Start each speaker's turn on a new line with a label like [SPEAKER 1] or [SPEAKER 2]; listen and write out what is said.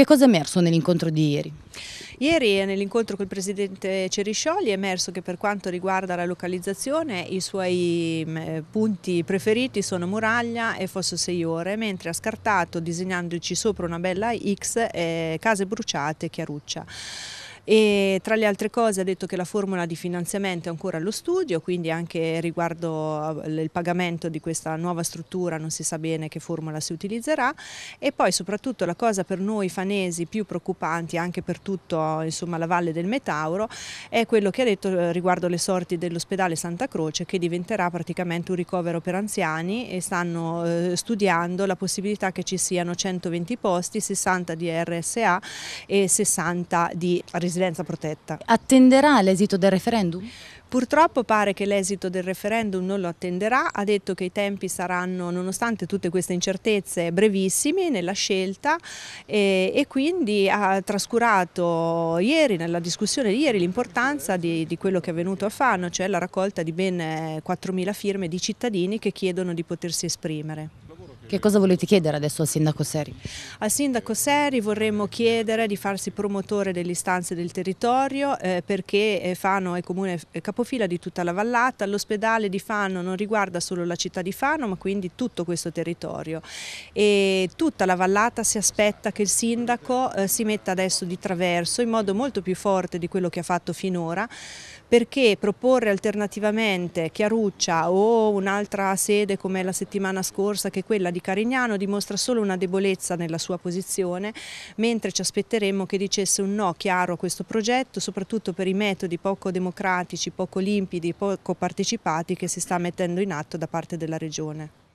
[SPEAKER 1] Che cosa è emerso nell'incontro di ieri? Ieri nell'incontro col presidente Ceriscioli è emerso che per quanto riguarda la localizzazione i suoi mm, eh, punti preferiti sono Muraglia e Fosso Seiore, mentre ha scartato disegnandoci sopra una bella X eh, Case Bruciate e Chiaruccia e tra le altre cose ha detto che la formula di finanziamento è ancora allo studio, quindi anche riguardo il pagamento di questa nuova struttura non si sa bene che formula si utilizzerà e poi soprattutto la cosa per noi fanesi più preoccupanti anche per tutta la valle del Metauro è quello che ha detto eh, riguardo le sorti dell'ospedale Santa Croce che diventerà praticamente un ricovero per anziani e stanno eh, studiando la possibilità che ci siano 120 posti, 60 di RSA e 60 di residenza residenza protetta. Attenderà l'esito del referendum? Purtroppo pare che l'esito del referendum non lo attenderà, ha detto che i tempi saranno, nonostante tutte queste incertezze, brevissimi nella scelta e, e quindi ha trascurato ieri, nella discussione di ieri, l'importanza di, di, quello che è avvenuto a Fano, cioè la raccolta di ben 4.000 firme di cittadini che chiedono di potersi esprimere. Che cosa volete chiedere adesso al sindaco Seri? Al sindaco Seri vorremmo chiedere di farsi promotore delle istanze del territorio eh, perché eh, Fano è comune capofila di tutta la vallata, l'ospedale di Fano non riguarda solo la città di Fano ma quindi tutto questo territorio e tutta la vallata si aspetta che il sindaco eh, si metta adesso di traverso in modo molto più forte di quello che ha fatto finora perché proporre alternativamente Chiaruccia o un'altra sede come la settimana scorsa che è quella di di Carignano dimostra solo una debolezza nella sua posizione, mentre ci aspetteremmo che dicesse un no chiaro a questo progetto, soprattutto per i metodi poco democratici, poco limpidi, poco partecipati che si sta mettendo in atto da parte della Regione.